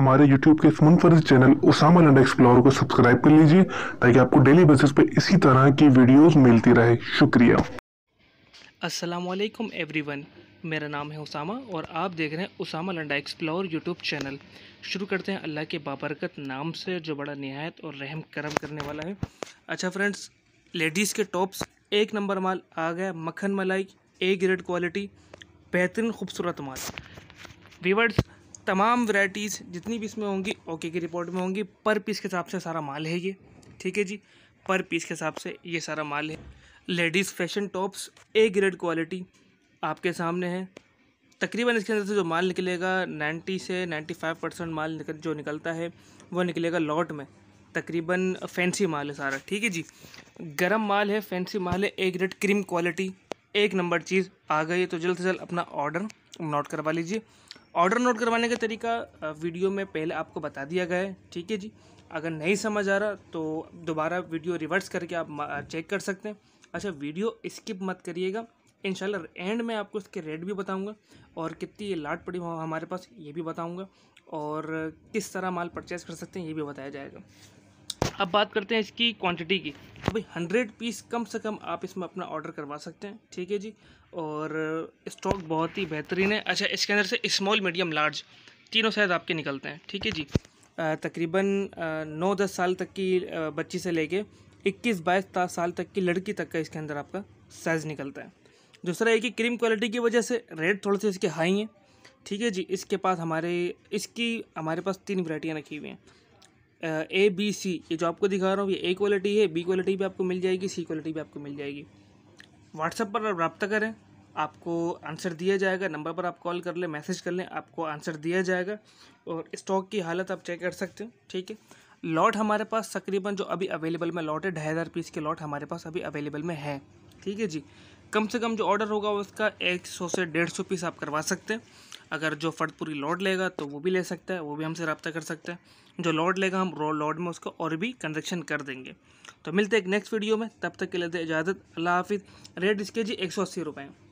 हमारे यूट्यूब के इस मुनफरद चैनल उसामा लंडा एक्सप्लोर को सब्सक्राइब कर लीजिए ताकि आपको डेली बेसिस पे इसी तरह की वीडियोस मिलती रहे शुक्रिया असलकम एवरीवन मेरा नाम है उसामा और आप देख रहे हैं Usama Landa explore YouTube channel शुरू करते हैं अल्लाह के बाबरकत नाम से जो बड़ा नहायत और रहम करम करने वाला है अच्छा फ्रेंड्स लेडीज़ के टॉप्स एक नंबर माल आ गया मक्खन मलाई ए ग्रेड क्वालिटी बेहतरीन खूबसूरत माल वीवर्स तमाम वैरायटीज़ जितनी भी इसमें होंगी ओके की रिपोर्ट में होंगी पर पीस के हिसाब से सारा माल है ये ठीक है जी पर पीस के हिसाब से ये सारा माल है ladies fashion tops A grade quality आपके सामने है तकरीबन इसके अंदर से जो माल निकलेगा नाइन्टी से फाइव परसेंट माल निकल जो निकलता है वह निकलेगा लॉट में तकरीबन फैंसी माल है सारा ठीक है जी गरम माल है फैंसी माल है ए ग्रेड क्रीम क्वालिटी एक नंबर चीज़ आ गई है तो जल्द से जल्द अपना ऑर्डर नोट करवा लीजिए ऑर्डर नोट करवाने का तरीका वीडियो में पहले आपको बता दिया गया है ठीक है जी अगर नहीं समझ आ रहा तो दोबारा वीडियो रिवर्स करके आप चेक कर सकते हैं अच्छा वीडियो स्किप मत करिएगा इन एंड में आपको इसके रेट भी बताऊँगा और कितनी ये लाट पड़ी हमारे पास ये भी बताऊँगा और किस तरह माल परचेज़ कर सकते हैं ये भी बताया जाएगा अब बात करते हैं इसकी क्वांटिटी की तो भाई हंड्रेड पीस कम से कम आप इसमें अपना ऑर्डर करवा सकते हैं ठीक है जी और स्टॉक बहुत ही बेहतरीन है अच्छा इसके अंदर से स्मॉल मीडियम लार्ज तीनों साइज़ आपके निकलते हैं ठीक है जी तकरीबन नौ दस साल तक की बच्ची से लेके इक्कीस बाईस साल तक की लड़की तक का इसके अंदर आपका साइज़ निकलता है दूसरा एक कि क्रीम क्वालिटी की वजह से रेट थोड़े से इसके हाई हैं ठीक है जी इसके पास हमारे इसकी हमारे पास तीन वरायटियाँ रखी हुई हैं ए बी सी ये जो आपको दिखा रहा हूँ ये ए क्वालिटी है बी क्वालिटी भी आपको मिल जाएगी सी क्वालिटी भी आपको मिल जाएगी व्हाट्सएप पर आप रब्ता करें आपको आंसर दिया जाएगा नंबर पर आप कॉल कर लें मैसेज कर लें आपको आंसर दिया जाएगा और स्टॉक की हालत आप चेक कर सकते हैं ठीक है लॉट हमारे पास तकरीबन जो अभी अवेलेबल में लॉट है ढाई हज़ार पीस के लॉट हमारे पास अभी अवेलेबल में है ठीक है जी कम से कम जो ऑर्डर होगा उसका एक सौ से डेढ़ सौ पीस आप करवा सकते हैं अगर जो फर्दपुरी लॉड लेगा तो वो भी ले सकता है वो भी हमसे रबता कर सकता है जो लॉड लेगा हम रॉ लॉड में उसको और भी कंजेक्शन कर देंगे तो मिलते हैं नेक्स्ट वीडियो में तब तक के लिए इजाज़त अल्लाह हाफिज़ रेट इसके जी एक सौ अस्सी रुपये